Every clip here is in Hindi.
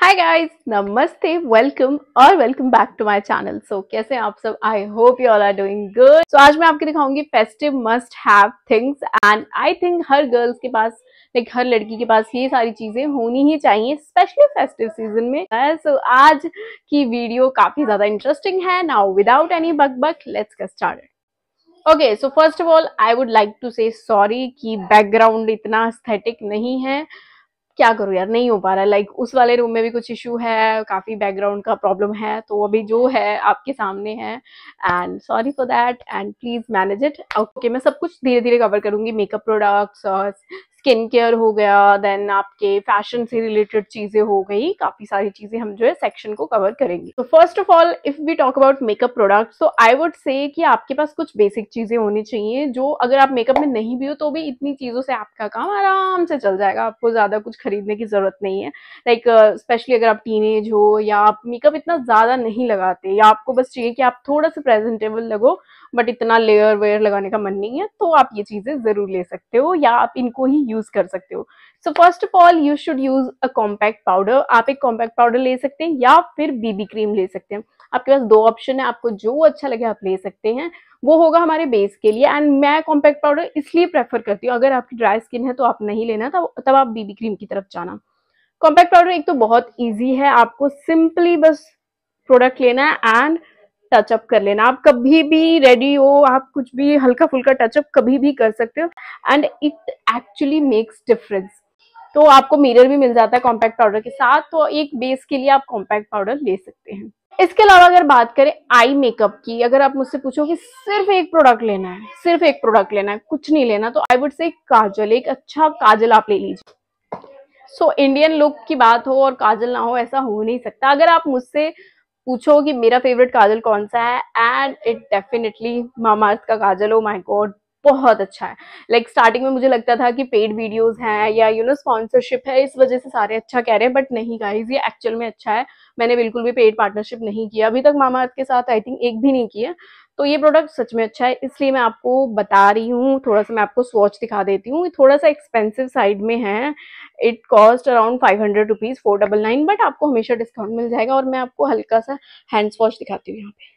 हाय गाइस नमस्ते वेलकम और welcome back to my channel so कैसे हैं आप सब I hope you all are doing good so आज मैं आपके दिखाऊंगी festive must have things and I think हर गर्ल्स के पास लाइक हर लड़की के पास ये सारी चीजें होनी ही चाहिए स्पेशली फेस्टिव सीजन में सो uh, so, आज की वीडियो काफी ज्यादा इंटरेस्टिंग है नाउ विदाउट एनी बक बक let's get start okay so first of all I would like to say sorry कि बैकग्राउंड इतना स्थेटिक नहीं है क्या करूँ यार नहीं हो पा रहा लाइक उस वाले रूम में भी कुछ इशू है काफ़ी बैकग्राउंड का प्रॉब्लम है तो अभी जो है आपके सामने है and sorry for that and please manage it okay मैं सब कुछ धीरे धीरे कवर करूंगी मेकअप प्रोडक्ट्स और स्किन केयर हो गया देन आपके फैशन से रिलेटेड चीजें हो गई काफी सारी चीजें हम जो है सेक्शन को कवर करेंगे तो first of all if we talk about makeup product तो आई वुड से कि आपके पास कुछ बेसिक चीजें होनी चाहिए जो अगर आप मेकअप में नहीं भी हो तो भी इतनी चीजों से आपका काम आराम से चल जाएगा आपको ज्यादा कुछ खरीदने की जरूरत नहीं है लाइक like, स्पेशली uh, अगर आप टीन हो या आप मेकअप इतना ज्यादा नहीं लगाते या आपको बस चाहिए कि आप थोड़ा सा प्रेजेंटेबल लगो बट इतना लेयर वेयर लगाने का मन नहीं है तो आप ये चीज़ें ज़रूर ले सकते हो या आप इनको ही यूज़ कर सकते हो so first of all you should use a compact powder आप एक कॉम्पैक्ट पाउडर ले सकते हैं या फिर बीबी क्रीम ले सकते हैं आपके पास दो ऑप्शन है आपको जो अच्छा लगे आप ले सकते हैं वो होगा हमारे बेस के लिए एंड मैं कॉम्पैक्ट पाउडर इसलिए प्रेफर करती हूँ अगर आपकी ड्राई स्किन है तो आप नहीं लेना तब तब आप बीबी क्रीम की तरफ जाना कॉम्पैक्ट पाउडर एक तो बहुत ईजी है आपको सिंपली बस प्रोडक्ट लेना है एंड टचअप कर लेना आप कभी भी रेडी हो आप कुछ भी हल्का फुल्का टचअप कभी भी कर सकते हो and it actually makes difference तो आपको मिरर भी मिल जाता है कॉम्पैक्ट पाउडर के साथ तो एक बेस के लिए आप कॉम्पैक्ट पाउडर ले सकते हैं इसके अलावा अगर बात करें आई मेकअप की अगर आप मुझसे पूछो कि सिर्फ एक प्रोडक्ट लेना है सिर्फ एक प्रोडक्ट लेना है कुछ नहीं लेना तो आई वुड से काजल एक अच्छा काजल आप ले लीजिए सो इंडियन लुक की बात हो और काजल ना हो ऐसा हो नहीं सकता अगर आप मुझसे पूछो कि मेरा फेवरेट काजल कौन सा है and it definitely Mamaearth का काजल हो माई गॉड बहुत अच्छा है लाइक like, स्टार्टिंग में मुझे लगता था कि पेड वीडियोस हैं या यू नो स्पॉन्सरशिप है इस वजह से सारे अच्छा कह रहे हैं बट नहीं गाइज ये एक्चुअल में अच्छा है मैंने बिल्कुल भी पेड पार्टनरशिप नहीं किया अभी तक मामा अर्थ के साथ आई थिंक एक भी नहीं किया तो ये प्रोडक्ट सच में अच्छा है इसलिए मैं आपको बता रही हूँ थोड़ा सा मैं आपको स्वॉच दिखा देती हूँ थोड़ा सा एक्सपेंसिव साइड में है it cost around five hundred rupees four double nine but आपको हमेशा डिस्काउंट मिल जाएगा और मैं आपको हल्का सा हैंड स्वॉच दिखाती हूँ यहाँ पे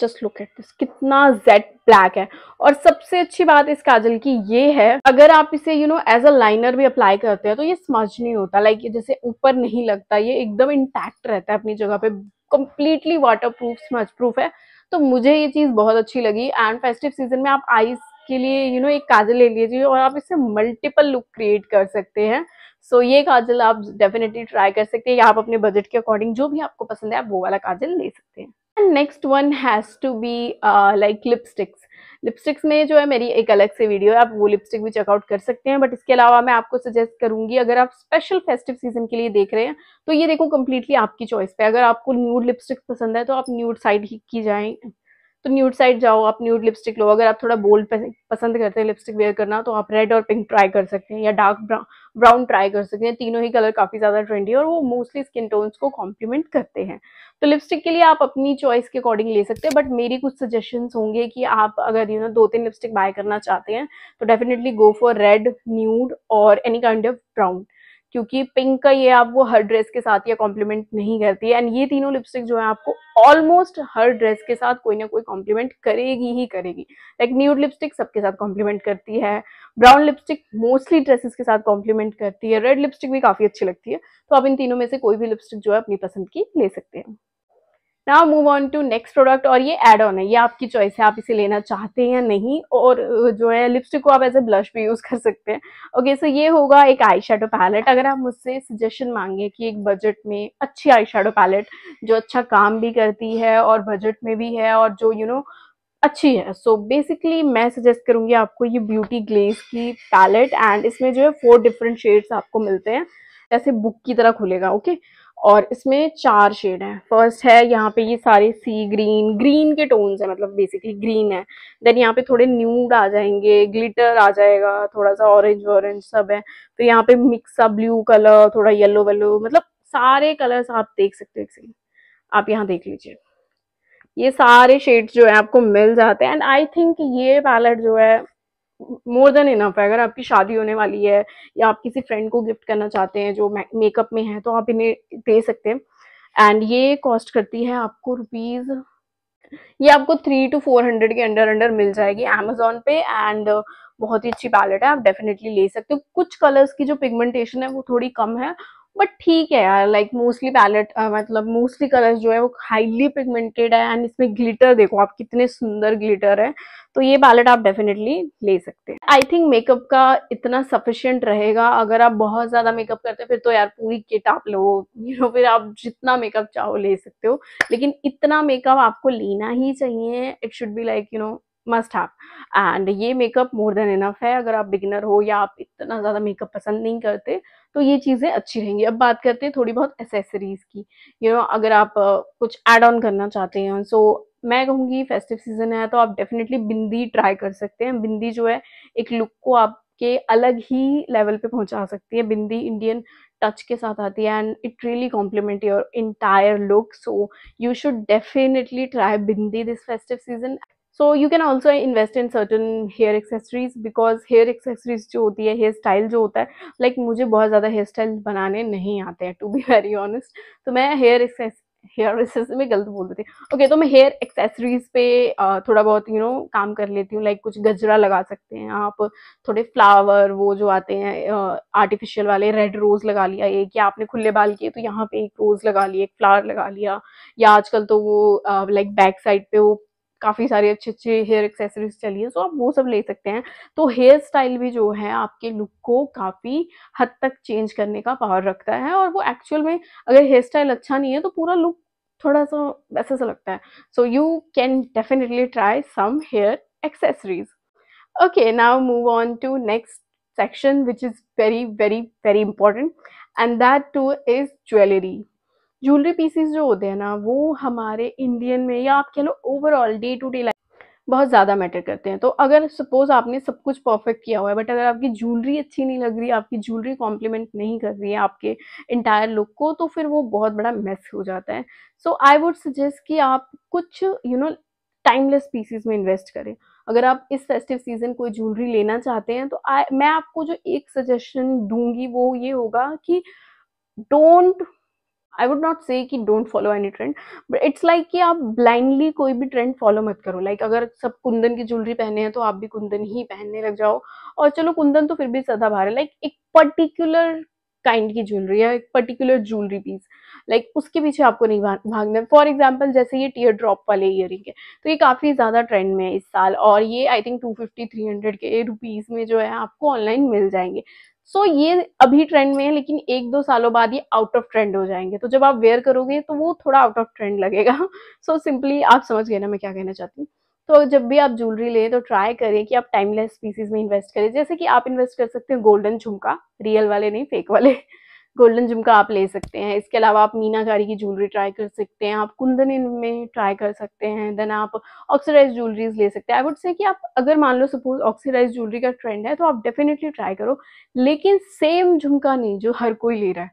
जस्ट लुक एट दिस कितना जेट ब्लैक है और सबसे अच्छी बात इस काजल की ये है अगर आप इसे you know as a liner भी अप्लाई करते हैं तो ये स्मज नहीं होता लाइक like, जैसे ऊपर नहीं लगता ये एकदम इंटैक्ट रहता है अपनी जगह पे completely waterproof smudge proof है तो मुझे ये चीज़ बहुत अच्छी लगी एंड फेस्टिव सीजन में आप आईज के लिए यू you नो know, एक काजल ले लीजिए और आप इससे मल्टीपल लुक क्रिएट कर सकते हैं सो so, ये काजल आप डेफिनेटली ट्राई कर सकते हैं या आप अपने बजट के अकॉर्डिंग जो भी आपको पसंद है आप वो वाला काजल ले सकते हैं and next one has to be like lipsticks lipsticks में जो है मेरी एक अलग से वीडियो है आप वो लिपस्टिक भी चेकआउट कर सकते हैं बट इसके अलावा मैं आपको सजेस्ट करूंगी अगर आप स्पेशल फेस्टिव सीजन के लिए देख रहे हैं तो ये देखो कम्प्लीटली आपकी चॉइस पे अगर आपको न्यूड लिपस्टिक पसंद है तो आप न्यूड साइड ही की जाए तो न्यूड साइड जाओ आप न्यूड लिपस्टिक लो अगर आप थोड़ा बोल्ड पसंद करते हैं लिपस्टिक वेयर करना तो आप रेड और पिंक ट्राई कर सकते हैं या डार्क ब्राउन ट्राई कर सकते हैं तीनों ही कलर काफ़ी ज़्यादा ट्रेंडी है और वो मोस्टली स्किन टोन्स को कॉम्प्लीमेंट करते हैं तो लिपस्टिक के लिए आप अपनी चॉइस के अकॉर्डिंग ले सकते हैं बट मेरी कुछ सजेशन होंगे कि आप अगर यू नो दो तीन लिपस्टिक बाय करना चाहते हैं तो definitely go for red nude और एनी काइंड ऑफ ब्राउन क्योंकि पिंक का ये आपको हर ड्रेस के साथ या कॉम्प्लीमेंट नहीं करती है एंड ये तीनों लिपस्टिक जो है आपको ऑलमोस्ट हर ड्रेस के साथ कोई ना कोई कॉम्प्लीमेंट करेगी ही करेगी लाइक न्यूड लिपस्टिक सबके साथ कॉम्प्लीमेंट करती है ब्राउन लिपस्टिक मोस्टली ड्रेसेस के साथ कॉम्प्लीमेंट करती है रेड लिपस्टिक भी काफ़ी अच्छी लगती है तो आप इन तीनों में से कोई भी लिपस्टिक जो है अपनी पसंद की ले सकते हैं now move on to next product और ये एड ऑन है ये आपकी चॉइस है आप इसे लेना चाहते हैं या नहीं और जो है लिपस्टिक को आप एज ए ब्लश भी यूज़ कर सकते हैं ओके okay, सो so ये होगा एक आई शेडो पैलेट अगर आप मुझसे सजेशन मांगे कि एक बजट में अच्छी आई शेडो पैलेट जो अच्छा काम भी करती है और बजट में भी है और जो यू you नो know, अच्छी है सो so बेसिकली मैं सजेस्ट करूँगी आपको ये ब्यूटी ग्लेस की पैलेट एंड इसमें जो है फोर डिफरेंट शेड्स आपको मिलते हैं ऐसे बुक की तरह खुलेगा ओके okay? और इसमें चार शेड हैं फर्स्ट है यहाँ पे ये सारे सी ग्रीन ग्रीन के टोन्स हैं मतलब बेसिकली ग्रीन है देन यहाँ पे थोड़े न्यूड आ जाएंगे ग्लिटर आ जाएगा थोड़ा सा ऑरेंज वॉरेंज सब है तो यहाँ पे मिक्स सा ब्लू कलर थोड़ा येलो वेलो मतलब सारे कलर्स आप देख सकते हो एक आप यहाँ देख लीजिए ये सारे शेड्स जो है आपको मिल जाते हैं एंड आई थिंक ये पैलेट जो है मोर देन इनफ है अगर आपकी शादी होने वाली है या आप किसी फ्रेंड को गिफ्ट करना चाहते हैं जो मेकअप में है तो आप इन्हें दे सकते हैं एंड ये कॉस्ट करती है आपको रुपीज़ ये आपको थ्री टू फोर हंड्रेड के अंडर अंडर मिल जाएगी अमेजोन पे एंड बहुत ही अच्छी पैलेट है आप डेफिनेटली ले सकते हो कुछ कलर्स की जो पिगमेंटेशन है वो थोड़ी कम है बट ठीक है यार लाइक मोस्टली पैलेट मतलब मोस्टली कलर्स जो है वो हाईली पिगमेंटेड है एंड इसमें ग्लिटर देखो आप कितने सुंदर ग्लिटर है तो ये पैलेट आप डेफिनेटली ले सकते हैं आई थिंक मेकअप का इतना सफिशियंट रहेगा अगर आप बहुत ज़्यादा मेकअप करते फिर तो यार पूरी किट आप लो यू नो फिर आप जितना मेकअप चाहो ले सकते हो लेकिन इतना मेकअप आपको लेना ही चाहिए it should be like you know must have and ये मेकअप मोर देन इनफ है अगर आप बिगिनर हो या आप इतना ज़्यादा मेकअप पसंद नहीं करते तो ये चीज़ें अच्छी रहेंगी अब बात करते हैं थोड़ी बहुत एसेसरीज़ की यू you नो know, अगर आप कुछ एड ऑन करना चाहते हैं सो so, मैं कहूँगी फेस्टिव सीजन है तो आप डेफिनेटली बिंदी ट्राई कर सकते हैं बिंदी जो है एक लुक को आप के अलग ही लेवल पे पहुंचा सकती है बिंदी इंडियन टच के साथ आती है and it really complement your entire look so you should definitely try bindi this festive season so you can also invest in certain hair accessories because hair accessories जो होती है हेयर स्टाइल जो होता है लाइक like, मुझे बहुत ज़्यादा हेयर स्टाइल बनाने नहीं आते हैं टू बी वेरी ऑनेस्ट तो मैं हेयर एक्सेस हेयर एक्सेसरी में गलत बोल देती हूँ ओके तो मैं हेयर एक्सेसरीज पे थोड़ा बहुत यू you नो know, काम कर लेती हूँ लाइक like, कुछ गजरा लगा सकते हैं आप थोड़े फ्लावर वो जो आते हैं आर्टिफिशियल वाले रेड रोज़ लगा लिया एक या आपने खुले बाल किए तो यहाँ पे एक रोज़ लगा लिया एक फ्लावर लगा लिया या आजकल तो वो लाइक बैक साइड पे वो काफ़ी सारे अच्छे अच्छे हेयर एक्सेसरीज चली सो आप वो सब ले सकते हैं तो हेयर स्टाइल भी जो है आपके लुक को काफ़ी हद तक चेंज करने का पावर रखता है और वो एक्चुअल में अगर हेयर स्टाइल अच्छा नहीं है तो पूरा लुक थोड़ा सा वैसा सा लगता है so you can definitely try some hair accessories okay now move on to next section which is very very very important and that too is jewellery jewellery pieces जो होते हैं ना वो हमारे इंडियन में या आप कह लो overall day to day life बहुत ज़्यादा मैटर करते हैं तो अगर सपोज़ आपने सब कुछ परफेक्ट किया हुआ है बट अगर आपकी ज्वेलरी अच्छी नहीं लग रही आपकी ज्वेलरी कॉम्प्लीमेंट नहीं कर रही है आपके इंटायर लुक को तो फिर वो बहुत बड़ा मेस हो जाता है सो आई वुड सजेस्ट कि आप कुछ यू नो टाइमलेस पीसीज में इन्वेस्ट करें अगर आप इस फेस्टिव सीजन कोई ज्वेलरी लेना चाहते हैं तो आ, मैं आपको जो एक सजेशन दूंगी वो ये होगा कि don't I would not say that don't follow any trend but it's like कि आप ब्लाइंडली कोई भी ट्रेंड फॉलो मत करो लाइक like, अगर सब कुंदन की ज्वेलरी पहने हैं तो आप भी कुंदन ही पहनने लग जाओ और चलो कुंदन तो फिर भी सदा भार है लाइक like, एक पर्टिकुलर काइंड की ज्वेलरी या एक पर्टिकुलर ज्वेलरी पीस लाइक उसके पीछे आपको नहीं भागना फॉर एग्जाम्पल जैसे ये टीयर ड्रॉप वाले रिंग है तो ये काफ़ी ज़्यादा ट्रेंड में है इस साल और ये I think two fifty three hundred के रुपीज़ में जो है आपको ऑनलाइन मिल जाएंगे सो ये अभी ट्रेंड में है लेकिन एक दो सालों बाद ये आउट ऑफ ट्रेंड हो जाएंगे तो जब आप वेयर करोगे तो वो थोड़ा आउट ऑफ ट्रेंड लगेगा सो so, सिंपली आप समझ गए ना मैं क्या कहना चाहती हूँ तो जब भी आप ज्वेलरी लें तो ट्राई करें कि आप टाइमलेस पीसीज में इन्वेस्ट करें जैसे कि आप इन्वेस्ट कर सकते हैं गोल्डन झुमका रियल वाले नहीं फेक वाले गोल्डन झुमका आप ले सकते हैं इसके अलावा आप मीनाकारी की ज्वेलरी ट्राई कर सकते हैं आप कुंदन में ट्राई कर सकते हैं देन आप ऑक्सीडाइज ज्वेलरीज ले सकते हैं आई वुड से कि आप अगर मान लो सपोज ऑक्सीडाइज ज्वेलरी का ट्रेंड है तो आप डेफिनेटली ट्राई करो लेकिन सेम झुमका नहीं जो हर कोई ले रहा है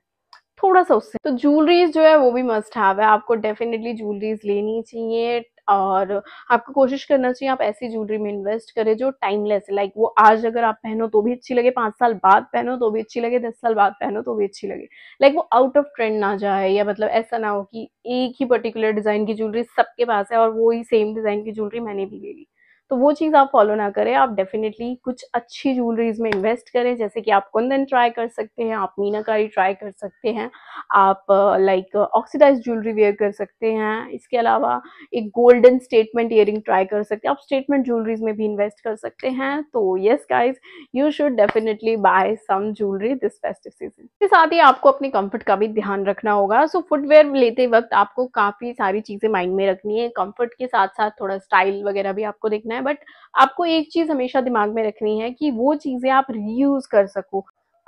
थोड़ा सा उससे तो ज्वेलरीज जो है वो भी मस्ट हैव है आपको डेफिनेटली ज्वेलरीज लेनी चाहिए और आपको कोशिश करना चाहिए आप ऐसी ज्वेलरी में इन्वेस्ट करें जो टाइमलेस है लाइक वो आज अगर आप पहनो तो भी अच्छी लगे पाँच साल बाद पहनो तो भी अच्छी लगे दस साल बाद पहनो तो भी अच्छी लगे लाइक वो आउट ऑफ ट्रेंड ना जाए या मतलब ऐसा ना हो कि एक ही पर्टिकुलर डिज़ाइन की ज्वेलरी सबके पास है और वो ही सेम डिज़ाइन की ज्वेलरी मैंने भी ले ली तो वो चीज़ आप फॉलो ना करें आप डेफिनेटली कुछ अच्छी ज्वेलरीज में इन्वेस्ट करें जैसे कि आप कुंदन ट्राई कर सकते हैं आप मीनाकारी ट्राई कर सकते हैं आप लाइक ऑक्सीडाइज ज्वेलरी वेयर कर सकते हैं इसके अलावा एक गोल्डन स्टेटमेंट ईयरिंग ट्राई कर सकते हैं आप स्टेटमेंट ज्वेलरीज में भी इन्वेस्ट कर सकते हैं तो yes guys you should definitely buy some jewellery this festive season इसके साथ ही आपको अपने कम्फर्ट का भी ध्यान रखना होगा सो फुटवेयर लेते वक्त आपको काफ़ी सारी चीज़ें माइंड में रखनी है कम्फर्ट के साथ साथ थोड़ा स्टाइल वगैरह भी आपको देखना है है बट आपको एक चीज़ हमेशा दिमाग में रखनी है कि वो चीज़ें आप रीयूज़ कर सको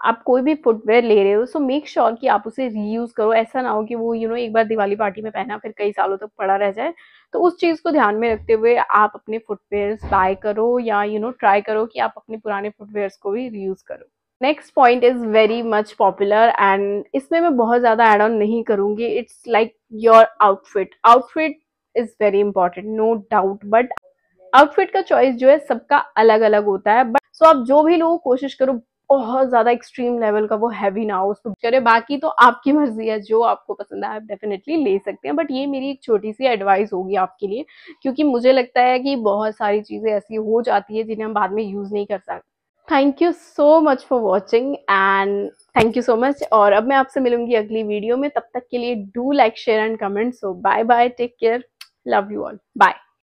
आप कोई भी फुटवेयर ले रहे हो सो मेक श्योर कि आप उसे रीयूज़ करो ऐसा ना हो कि वो यू you नो know, एक बार दिवाली पार्टी में पहना फिर कई सालों तक तो पड़ा रह जाए तो उस चीज़ को ध्यान में रखते हुए आप अपने फुटवेयर्स बाय करो या यू नो ट्राई करो कि आप अपने पुराने फुटवेयर्स को भी रीयूज़ करो next point is very much popular and इसमें मैं बहुत ज़्यादा एड ऑन नहीं करूंगी it's like your outfit outfit is very important no doubt but outfit का चॉइस जो है सबका अलग अलग होता है बट सो आप जो भी लोग कोशिश करो बहुत ज्यादा एक्सट्रीम लेवल का वो हैवी ना हो उसको करे बाकी तो आपकी मर्जी है जो आपको पसंद है आप डेफिनेटली ले सकते हैं बट ये मेरी एक छोटी सी एडवाइस होगी आपके लिए क्योंकि मुझे लगता है कि बहुत सारी चीज़ें ऐसी हो जाती है जिन्हें हम बाद में यूज़ नहीं कर सकते thank you so much for watching and thank you so much और अब मैं आपसे मिलूंगी अगली वीडियो में तब तक के लिए do like share and comment so bye bye take care love you all bye